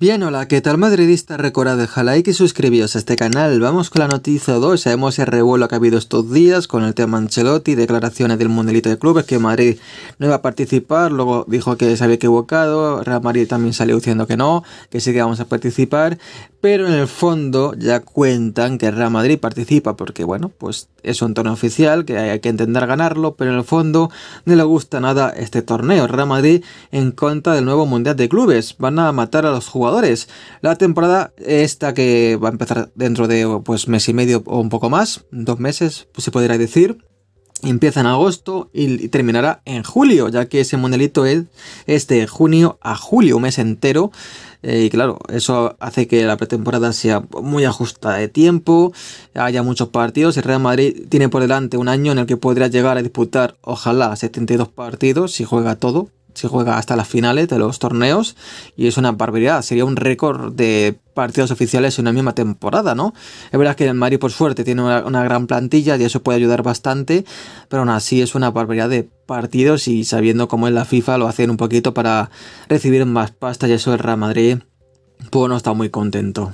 Bien, hola, ¿qué tal madridista? Recordad dejar like y suscribiros a este canal. Vamos con la noticia 2. Sabemos el revuelo que ha habido estos días con el tema Ancelotti, declaraciones del Mundialito de Clubes, que Madrid no iba a participar, luego dijo que se había equivocado, Real Madrid también salió diciendo que no, que sí que vamos a participar, pero en el fondo ya cuentan que Real Madrid participa, porque bueno, pues es un torneo oficial, que hay que entender ganarlo, pero en el fondo no le gusta nada este torneo. Real Madrid en contra del nuevo Mundial de Clubes, van a matar a los jugadores la temporada esta que va a empezar dentro de pues mes y medio o un poco más, dos meses, pues, se podría decir, Empieza en agosto y terminará en julio, ya que ese modelito es, de junio a julio, un mes entero. Eh, y claro, eso hace que la pretemporada sea muy ajustada de tiempo, haya muchos partidos. El Real Madrid tiene por delante un año en el que podría llegar a disputar, ojalá, 72 partidos si juega todo, si juega hasta las finales de los torneos y es una barbaridad, sería un récord de partidos oficiales en una misma temporada, ¿no? Es verdad que el Madrid por suerte tiene una, gran plantilla y eso puede ayudar bastante, pero aún así es una barbaridad de partidos y sabiendo cómo es la FIFA lo hacen un poquito para recibir más pasta y eso el Real Madrid pues no está muy contento.